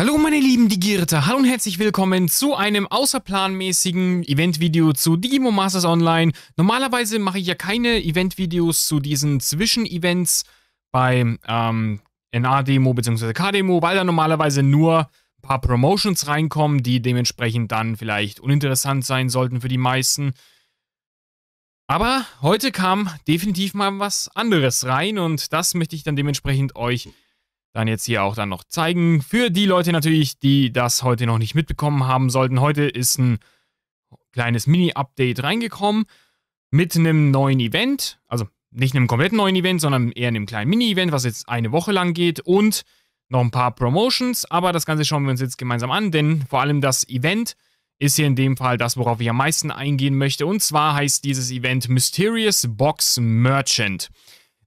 Hallo meine lieben Digierte, hallo und herzlich willkommen zu einem außerplanmäßigen Eventvideo zu Digimon Masters Online. Normalerweise mache ich ja keine Eventvideos zu diesen Zwischenevents bei ähm, NA-Demo bzw. K-Demo, weil da normalerweise nur ein paar Promotions reinkommen, die dementsprechend dann vielleicht uninteressant sein sollten für die meisten. Aber heute kam definitiv mal was anderes rein und das möchte ich dann dementsprechend euch dann jetzt hier auch dann noch zeigen. Für die Leute natürlich, die das heute noch nicht mitbekommen haben sollten, heute ist ein kleines Mini-Update reingekommen mit einem neuen Event, also nicht einem kompletten neuen Event, sondern eher einem kleinen Mini-Event, was jetzt eine Woche lang geht und noch ein paar Promotions, aber das Ganze schauen wir uns jetzt gemeinsam an, denn vor allem das Event ist hier in dem Fall das, worauf ich am meisten eingehen möchte und zwar heißt dieses Event Mysterious Box Merchant.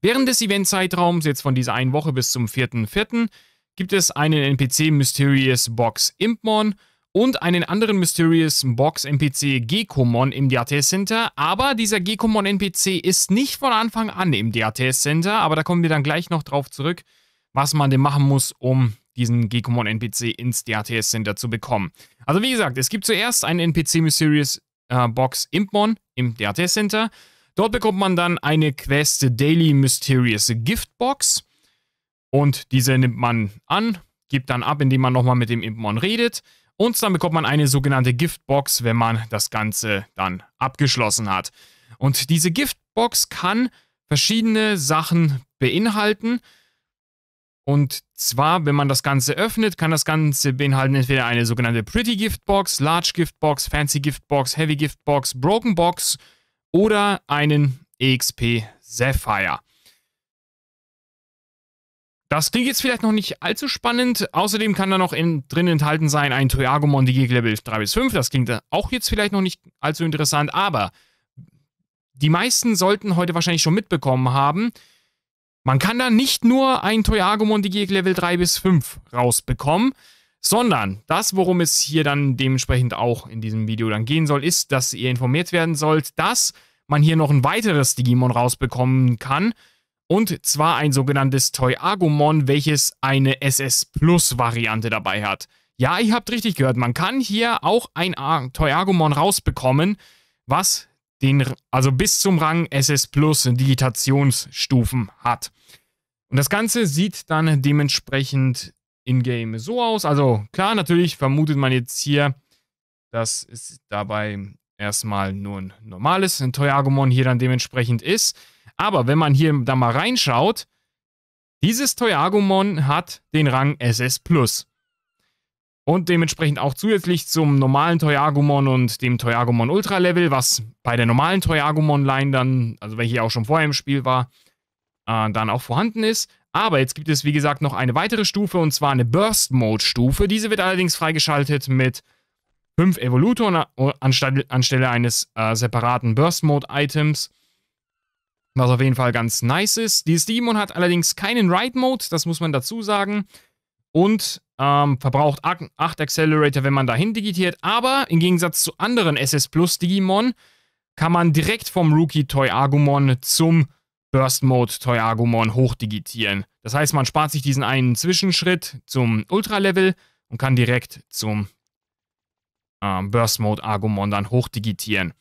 Während des Event-Zeitraums, jetzt von dieser einen Woche bis zum 4.4., gibt es einen NPC Mysterious Box Impmon und einen anderen Mysterious Box NPC Gekomon im DATS Center. Aber dieser Gekomon NPC ist nicht von Anfang an im DATS Center, aber da kommen wir dann gleich noch drauf zurück, was man denn machen muss, um diesen Gekomon NPC ins DATS Center zu bekommen. Also wie gesagt, es gibt zuerst einen NPC Mysterious äh, Box Impmon im DATS Center. Dort bekommt man dann eine Quest Daily Mysterious Giftbox. Und diese nimmt man an, gibt dann ab, indem man nochmal mit dem Impmon redet. Und dann bekommt man eine sogenannte Giftbox, wenn man das Ganze dann abgeschlossen hat. Und diese Giftbox kann verschiedene Sachen beinhalten. Und zwar, wenn man das Ganze öffnet, kann das Ganze beinhalten entweder eine sogenannte Pretty Giftbox, Large Giftbox, Fancy Giftbox, Heavy Giftbox, Broken Box oder einen EXP Sapphire. Das klingt jetzt vielleicht noch nicht allzu spannend. Außerdem kann da noch in, drin enthalten sein ein Toyagomon Mondigig Level 3 bis 5. Das klingt auch jetzt vielleicht noch nicht allzu interessant, aber die meisten sollten heute wahrscheinlich schon mitbekommen haben, man kann da nicht nur ein Toyagomon Mondigeg Level 3 bis 5 rausbekommen, sondern das, worum es hier dann dementsprechend auch in diesem Video dann gehen soll, ist, dass ihr informiert werden sollt, dass man hier noch ein weiteres Digimon rausbekommen kann. Und zwar ein sogenanntes Toy Agumon, welches eine SS Plus Variante dabei hat. Ja, ihr habt richtig gehört, man kann hier auch ein Toy Agumon rausbekommen, was den, also bis zum Rang SS Plus Digitationsstufen hat. Und das Ganze sieht dann dementsprechend in-game so aus. Also klar, natürlich vermutet man jetzt hier, dass es dabei erstmal nur ein normales Toyagomon hier dann dementsprechend ist. Aber wenn man hier da mal reinschaut, dieses Toyagomon hat den Rang SS+. Plus. Und dementsprechend auch zusätzlich zum normalen Toyagomon und dem Toyagomon Ultra Level, was bei der normalen Toyagomon Line dann, also welche auch schon vorher im Spiel war, äh, dann auch vorhanden ist. Aber jetzt gibt es, wie gesagt, noch eine weitere Stufe und zwar eine Burst-Mode-Stufe. Diese wird allerdings freigeschaltet mit 5 Evolutoren anstelle, anstelle eines äh, separaten Burst-Mode-Items. Was auf jeden Fall ganz nice ist. Dieses Demon hat allerdings keinen Ride-Mode, das muss man dazu sagen. Und ähm, verbraucht 8 Accelerator, wenn man dahin digitiert. Aber im Gegensatz zu anderen SS Plus Digimon kann man direkt vom Rookie-Toy Agumon zum Burst Mode Toyagumon hochdigitieren. Das heißt, man spart sich diesen einen Zwischenschritt zum Ultra Level und kann direkt zum äh, Burst Mode Agumon dann hochdigitieren.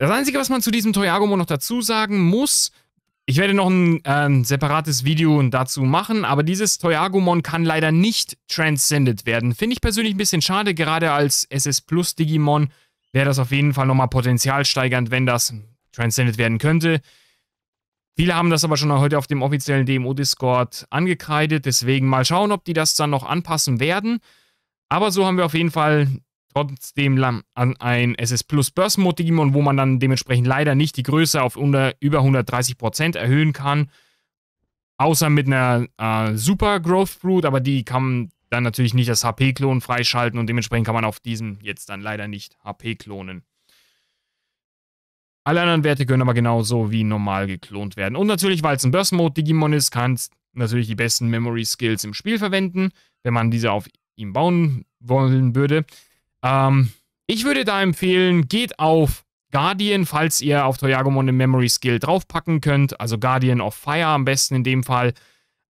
Das Einzige, was man zu diesem Toyagumon noch dazu sagen muss, ich werde noch ein ähm, separates Video dazu machen, aber dieses Toyagumon kann leider nicht transcended werden. Finde ich persönlich ein bisschen schade, gerade als SS Plus Digimon wäre das auf jeden Fall nochmal potenzialsteigernd, wenn das translated werden könnte. Viele haben das aber schon heute auf dem offiziellen DMO-Discord angekreidet, deswegen mal schauen, ob die das dann noch anpassen werden. Aber so haben wir auf jeden Fall trotzdem ein SS Plus Burst mod wo man dann dementsprechend leider nicht die Größe auf unter, über 130% erhöhen kann. Außer mit einer äh, Super Growth Brood, aber die kann dann natürlich nicht das HP-Klon freischalten und dementsprechend kann man auf diesem jetzt dann leider nicht HP klonen. Alle anderen Werte können aber genauso wie normal geklont werden. Und natürlich, weil es ein Burst-Mode Digimon ist, kannst natürlich die besten Memory Skills im Spiel verwenden, wenn man diese auf ihm bauen wollen würde. Ähm, ich würde da empfehlen, geht auf Guardian, falls ihr auf Toyagomon eine Memory Skill draufpacken könnt. Also Guardian of Fire am besten in dem Fall.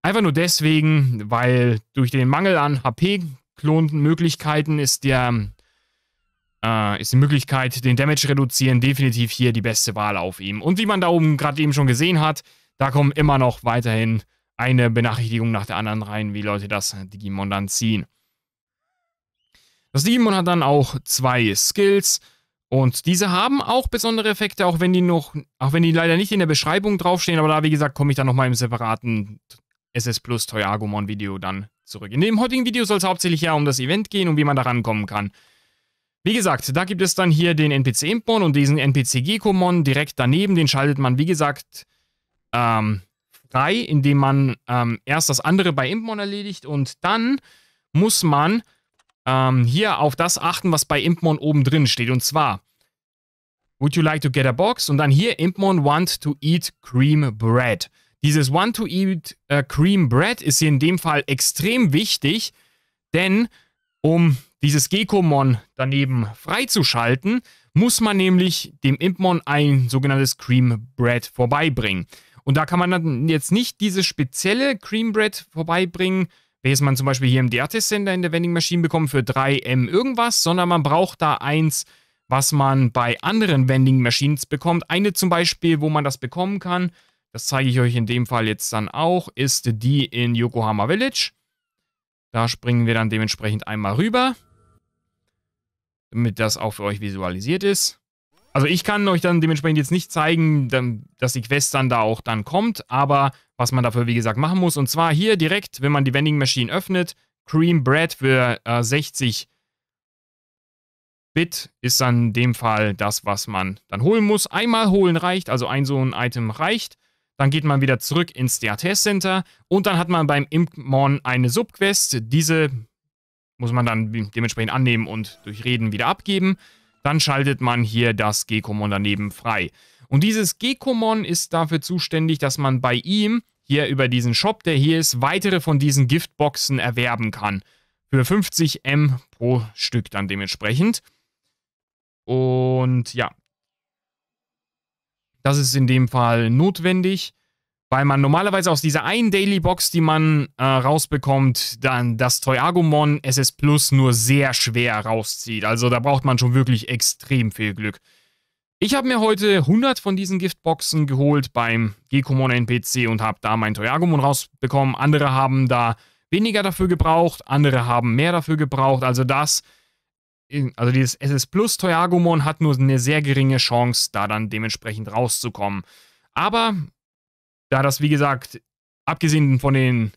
Einfach nur deswegen, weil durch den Mangel an HP-Klonmöglichkeiten ist der äh, ist die Möglichkeit, den Damage reduzieren, definitiv hier die beste Wahl auf ihm. Und wie man da oben gerade eben schon gesehen hat, da kommen immer noch weiterhin eine Benachrichtigung nach der anderen rein, wie Leute das Digimon dann ziehen. Das Digimon hat dann auch zwei Skills und diese haben auch besondere Effekte, auch wenn die noch, auch wenn die leider nicht in der Beschreibung draufstehen, aber da, wie gesagt, komme ich dann nochmal im separaten SS Plus Toyagomon Video dann zurück. In dem heutigen Video soll es hauptsächlich ja um das Event gehen und wie man da rankommen kann. Wie gesagt, da gibt es dann hier den NPC-Impmon und diesen NPC-Gekomon direkt daneben. Den schaltet man, wie gesagt, ähm, frei, indem man ähm, erst das andere bei Impmon erledigt und dann muss man ähm, hier auf das achten, was bei Impmon oben drin steht. Und zwar, would you like to get a box? Und dann hier, Impmon want to eat cream bread. Dieses want to eat äh, cream bread ist hier in dem Fall extrem wichtig, denn um dieses Gekomon daneben freizuschalten, muss man nämlich dem Impmon ein sogenanntes Cream Bread vorbeibringen. Und da kann man dann jetzt nicht dieses spezielle Cream Bread vorbeibringen, welches man zum Beispiel hier im Deartis sender in der Vending Machine bekommt für 3M irgendwas, sondern man braucht da eins, was man bei anderen Vending Machines bekommt. Eine zum Beispiel, wo man das bekommen kann, das zeige ich euch in dem Fall jetzt dann auch, ist die in Yokohama Village. Da springen wir dann dementsprechend einmal rüber damit das auch für euch visualisiert ist. Also ich kann euch dann dementsprechend jetzt nicht zeigen, dass die Quest dann da auch dann kommt, aber was man dafür wie gesagt machen muss, und zwar hier direkt, wenn man die Vending Machine öffnet, Cream Bread für äh, 60 Bit ist dann in dem Fall das, was man dann holen muss. Einmal holen reicht, also ein so ein Item reicht. Dann geht man wieder zurück ins DRT Center und dann hat man beim Impmon eine Subquest. Diese muss man dann dementsprechend annehmen und durch Reden wieder abgeben. Dann schaltet man hier das Gekomon daneben frei. Und dieses Gekomon ist dafür zuständig, dass man bei ihm hier über diesen Shop, der hier ist, weitere von diesen Giftboxen erwerben kann. Für 50 M pro Stück dann dementsprechend. Und ja, das ist in dem Fall notwendig. Weil man normalerweise aus dieser einen Daily Box, die man äh, rausbekommt, dann das Toyagumon SS Plus nur sehr schwer rauszieht. Also da braucht man schon wirklich extrem viel Glück. Ich habe mir heute 100 von diesen Giftboxen geholt beim Gekomon NPC und habe da mein Toyagumon rausbekommen. Andere haben da weniger dafür gebraucht, andere haben mehr dafür gebraucht. Also das, also dieses SS Plus Toyagumon hat nur eine sehr geringe Chance, da dann dementsprechend rauszukommen. Aber da das, wie gesagt, abgesehen von den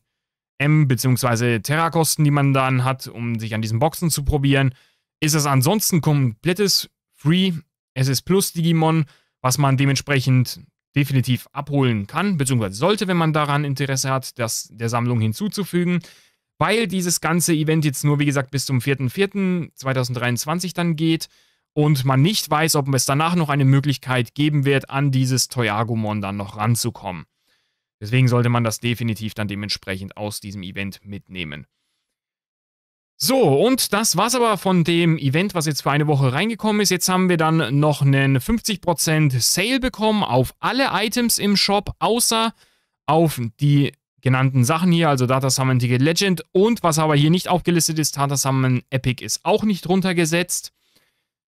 M- bzw. Terra-Kosten, die man dann hat, um sich an diesen Boxen zu probieren, ist es ansonsten komplettes Free SS Plus Digimon, was man dementsprechend definitiv abholen kann, bzw. sollte, wenn man daran Interesse hat, das der Sammlung hinzuzufügen. Weil dieses ganze Event jetzt nur, wie gesagt, bis zum 4.4.2023 dann geht und man nicht weiß, ob es danach noch eine Möglichkeit geben wird, an dieses Toyagomon dann noch ranzukommen. Deswegen sollte man das definitiv dann dementsprechend aus diesem Event mitnehmen. So, und das war's aber von dem Event, was jetzt für eine Woche reingekommen ist. Jetzt haben wir dann noch einen 50% Sale bekommen auf alle Items im Shop, außer auf die genannten Sachen hier, also Data Summon Ticket Legend und was aber hier nicht aufgelistet ist, Data Summon Epic ist auch nicht runtergesetzt.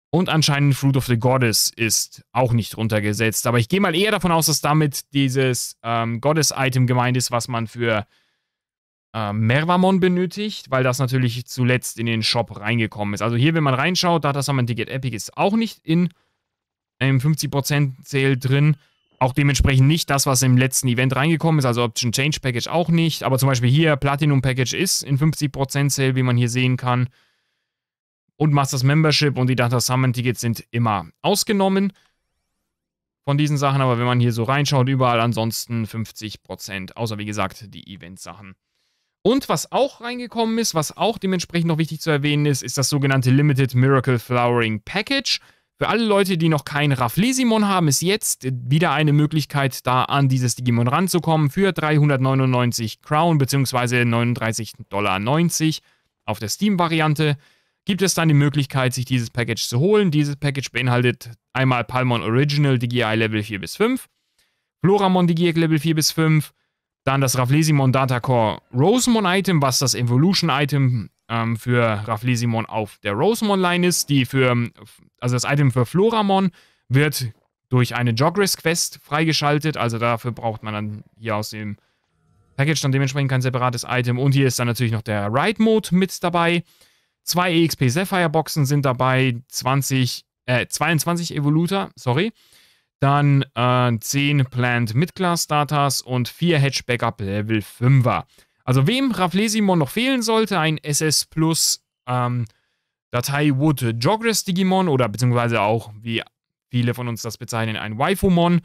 Und anscheinend Fruit of the Goddess ist auch nicht runtergesetzt. Aber ich gehe mal eher davon aus, dass damit dieses ähm, Goddess-Item gemeint ist, was man für äh, Mervamon benötigt, weil das natürlich zuletzt in den Shop reingekommen ist. Also hier, wenn man reinschaut, da Data Summon Ticket Epic ist auch nicht in einem 50% Sale drin. Auch dementsprechend nicht das, was im letzten Event reingekommen ist, also Option Change Package auch nicht. Aber zum Beispiel hier Platinum Package ist in 50% Sale, wie man hier sehen kann und Masters Membership und die Data Summon Tickets sind immer ausgenommen von diesen Sachen. Aber wenn man hier so reinschaut, überall ansonsten 50%, außer wie gesagt die Event-Sachen. Und was auch reingekommen ist, was auch dementsprechend noch wichtig zu erwähnen ist, ist das sogenannte Limited Miracle Flowering Package. Für alle Leute, die noch kein Rafflesimon haben, ist jetzt wieder eine Möglichkeit, da an dieses Digimon ranzukommen für 399 Crown bzw. 39,90 Dollar auf der Steam-Variante gibt es dann die Möglichkeit, sich dieses Package zu holen. Dieses Package beinhaltet einmal Palmon Original DGI Level 4 bis 5, Floramon DGI Level 4 bis 5, dann das Raflesimon Data Core Rosemon Item, was das Evolution Item ähm, für Raflesimon auf der Rosemon Line ist, die für, also das Item für Floramon wird durch eine Jogris Quest freigeschaltet, also dafür braucht man dann hier aus dem Package dann dementsprechend kein separates Item und hier ist dann natürlich noch der Ride Mode mit dabei. Zwei EXP Sapphire Boxen sind dabei, 20, äh, 22 Evoluter, sorry. Dann äh, 10 Plant Midclass Starters und 4 Hatchback Up Level 5er. Also wem Raflesimon noch fehlen sollte, ein SS Plus ähm, Datei Wood Jogress Digimon oder beziehungsweise auch, wie viele von uns das bezeichnen, ein Waifumon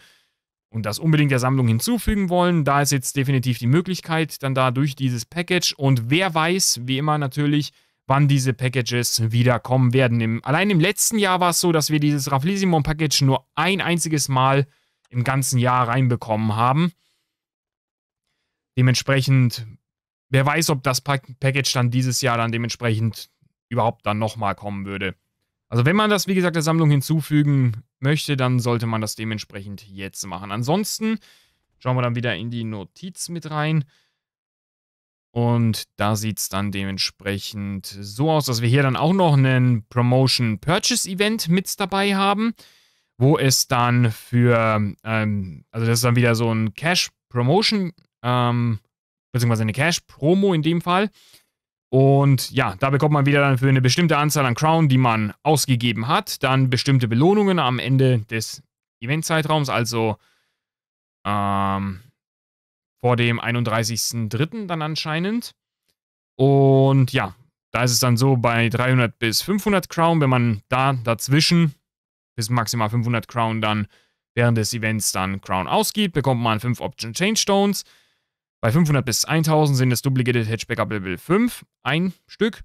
und das unbedingt der Sammlung hinzufügen wollen, da ist jetzt definitiv die Möglichkeit dann da durch dieses Package und wer weiß, wie immer natürlich, wann diese Packages wieder kommen werden. Im, allein im letzten Jahr war es so, dass wir dieses Rafflesimon-Package nur ein einziges Mal im ganzen Jahr reinbekommen haben. Dementsprechend, wer weiß, ob das Pack Package dann dieses Jahr dann dementsprechend überhaupt dann nochmal kommen würde. Also wenn man das, wie gesagt, der Sammlung hinzufügen möchte, dann sollte man das dementsprechend jetzt machen. Ansonsten schauen wir dann wieder in die Notiz mit rein. Und da sieht es dann dementsprechend so aus, dass wir hier dann auch noch einen Promotion Purchase Event mit dabei haben, wo es dann für, ähm, also das ist dann wieder so ein Cash Promotion, ähm, beziehungsweise eine Cash Promo in dem Fall. Und ja, da bekommt man wieder dann für eine bestimmte Anzahl an Crown, die man ausgegeben hat, dann bestimmte Belohnungen am Ende des Eventzeitraums, also ähm, vor dem 31.03. dann anscheinend. Und ja, da ist es dann so bei 300 bis 500 Crown, wenn man da dazwischen bis maximal 500 Crown dann während des Events dann Crown ausgibt, bekommt man 5 Option Change Stones. Bei 500 bis 1000 sind es Duplicated Hatchback ab Level 5, ein Stück.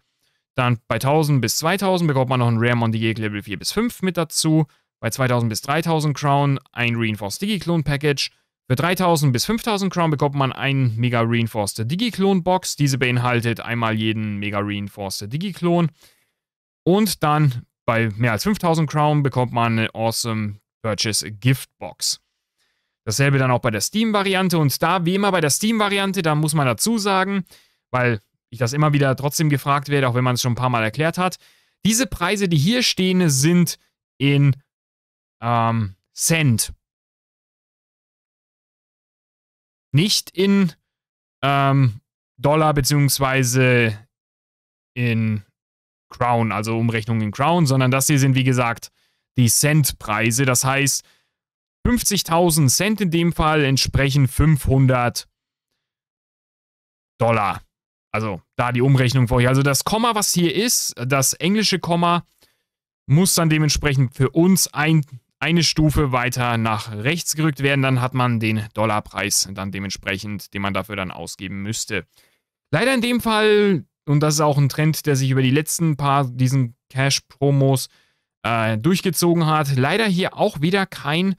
Dann bei 1000 bis 2000 bekommt man noch ein Rare Mondiac Level 4 bis 5 mit dazu. Bei 2000 bis 3000 Crown ein Reinforced Digi-Clone Package. Für 3000 bis 5000 Crown bekommt man einen Mega Reinforced Digiklon Box. Diese beinhaltet einmal jeden Mega Reinforced Digiklon. Und dann bei mehr als 5000 Crown bekommt man eine Awesome Purchase Gift Box. Dasselbe dann auch bei der Steam-Variante. Und da, wie immer bei der Steam-Variante, da muss man dazu sagen, weil ich das immer wieder trotzdem gefragt werde, auch wenn man es schon ein paar Mal erklärt hat. Diese Preise, die hier stehen, sind in ähm, Cent nicht in ähm, Dollar beziehungsweise in Crown, also Umrechnung in Crown, sondern das hier sind, wie gesagt, die Cent-Preise. Das heißt, 50.000 Cent in dem Fall entsprechen 500 Dollar. Also da die Umrechnung für euch. Also das Komma, was hier ist, das englische Komma, muss dann dementsprechend für uns ein eine Stufe weiter nach rechts gerückt werden, dann hat man den Dollarpreis dann dementsprechend, den man dafür dann ausgeben müsste. Leider in dem Fall, und das ist auch ein Trend, der sich über die letzten paar diesen Cash-Promos äh, durchgezogen hat, leider hier auch wieder kein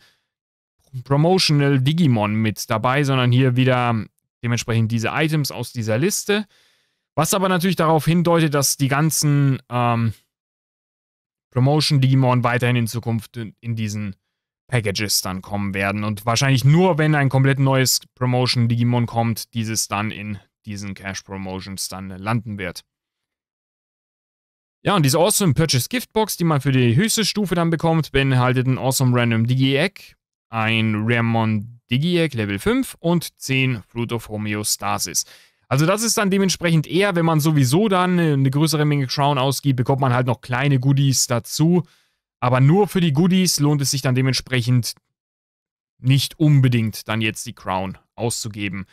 Promotional Digimon mit dabei, sondern hier wieder dementsprechend diese Items aus dieser Liste. Was aber natürlich darauf hindeutet, dass die ganzen ähm, Promotion-Digimon weiterhin in Zukunft in diesen Packages dann kommen werden. Und wahrscheinlich nur, wenn ein komplett neues Promotion-Digimon kommt, dieses dann in diesen Cash-Promotions dann landen wird. Ja, und diese Awesome Purchase Gift Box, die man für die höchste Stufe dann bekommt, beinhaltet ein Awesome Random Digi-Egg, ein Ramon Digi-Egg Level 5 und 10 Fruit of Homeostasis. Also das ist dann dementsprechend eher, wenn man sowieso dann eine größere Menge Crown ausgibt, bekommt man halt noch kleine Goodies dazu. Aber nur für die Goodies lohnt es sich dann dementsprechend nicht unbedingt dann jetzt die Crown auszugeben.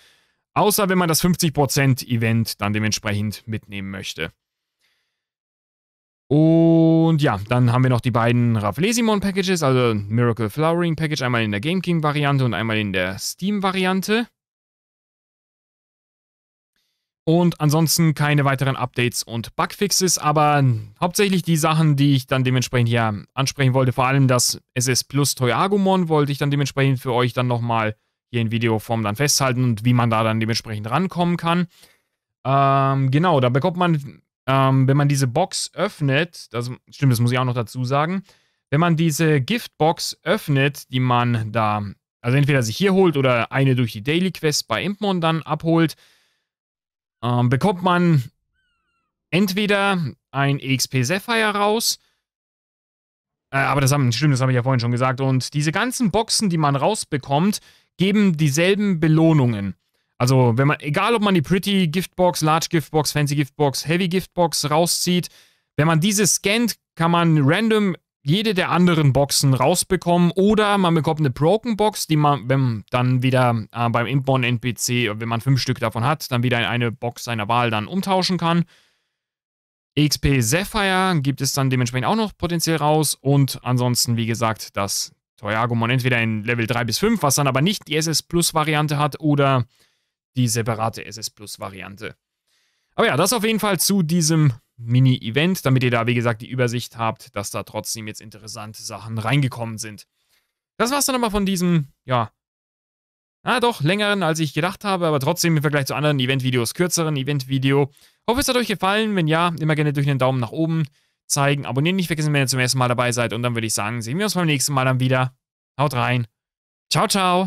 Außer wenn man das 50% Event dann dementsprechend mitnehmen möchte. Und ja, dann haben wir noch die beiden Raflesimon Packages, also Miracle Flowering Package, einmal in der Game King Variante und einmal in der Steam Variante. Und ansonsten keine weiteren Updates und Bugfixes, aber hauptsächlich die Sachen, die ich dann dementsprechend hier ansprechen wollte. Vor allem das SS Plus Toyagumon wollte ich dann dementsprechend für euch dann nochmal hier in Videoform dann festhalten und wie man da dann dementsprechend rankommen kann. Ähm, genau, da bekommt man, ähm, wenn man diese Box öffnet, das, stimmt, das muss ich auch noch dazu sagen, wenn man diese Giftbox öffnet, die man da, also entweder sich hier holt oder eine durch die Daily Quest bei Impmon dann abholt, ähm, bekommt man entweder ein EXP Sapphire raus, äh, aber das haben, stimmt, das habe ich ja vorhin schon gesagt, und diese ganzen Boxen, die man rausbekommt, geben dieselben Belohnungen. Also, wenn man, egal ob man die Pretty Giftbox, Large Giftbox, Fancy Giftbox, Heavy Giftbox rauszieht, wenn man diese scannt, kann man random jede der anderen Boxen rausbekommen oder man bekommt eine Broken Box, die man wenn, dann wieder äh, beim Inborn NPC, wenn man fünf Stück davon hat, dann wieder in eine Box seiner Wahl dann umtauschen kann. XP Sapphire gibt es dann dementsprechend auch noch potenziell raus und ansonsten, wie gesagt, das Toyagumon entweder in Level 3 bis 5, was dann aber nicht die SS Plus Variante hat oder die separate SS Plus Variante. Aber ja, das auf jeden Fall zu diesem Mini-Event, damit ihr da, wie gesagt, die Übersicht habt, dass da trotzdem jetzt interessante Sachen reingekommen sind. Das war's dann aber von diesem, ja, na doch, längeren, als ich gedacht habe, aber trotzdem im Vergleich zu anderen Event-Videos kürzeren Event-Video. Hoffe, es hat euch gefallen. Wenn ja, immer gerne durch einen Daumen nach oben zeigen. Abonnieren nicht vergessen, wenn ihr zum ersten Mal dabei seid. Und dann würde ich sagen, sehen wir uns beim nächsten Mal dann wieder. Haut rein. Ciao, ciao.